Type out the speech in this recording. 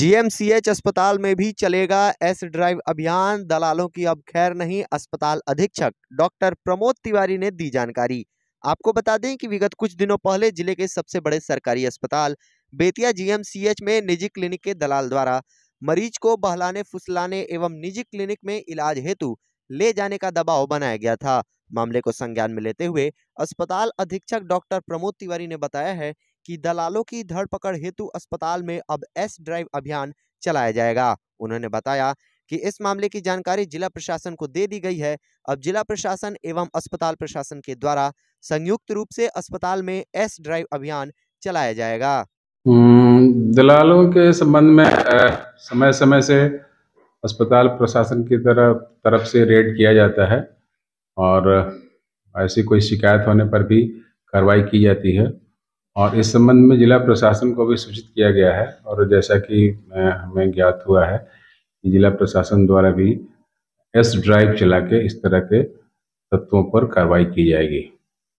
GMCH अस्पताल में भी चलेगा एस ड्राइव अभियान दलालों की अब खैर नहीं अस्पताल अधीक्षक डॉक्टर प्रमोद तिवारी ने दी जानकारी आपको बता दें कि विगत कुछ दिनों पहले जिले के सबसे बड़े सरकारी अस्पताल बेतिया जीएमसीएच में निजी क्लिनिक के दलाल द्वारा मरीज को बहलाने फुसलाने एवं निजी क्लिनिक में इलाज हेतु ले जाने का दबाव बनाया गया था मामले को संज्ञान में लेते हुए अस्पताल अधीक्षक डॉक्टर प्रमोद तिवारी ने बताया है कि दलालों की धरपकड़ हेतु अस्पताल में अब एस ड्राइव अभियान चलाया जाएगा उन्होंने बताया कि इस मामले की जानकारी जिला प्रशासन को दे दी गई है अब जिला प्रशासन एवं अस्पताल प्रशासन के द्वारा संयुक्त रूप से अस्पताल में एस ड्राइव अभियान चलाया जाएगा दलालों के संबंध में समय समय से अस्पताल प्रशासन की तरफ तरफ से रेड किया जाता है और ऐसी कोई शिकायत होने पर भी कार्रवाई की जाती है और इस संबंध में जिला प्रशासन को भी सूचित किया गया है और जैसा कि हमें ज्ञात हुआ है कि जिला प्रशासन द्वारा भी एस ड्राइव चला के इस तरह के तत्वों पर कार्रवाई की जाएगी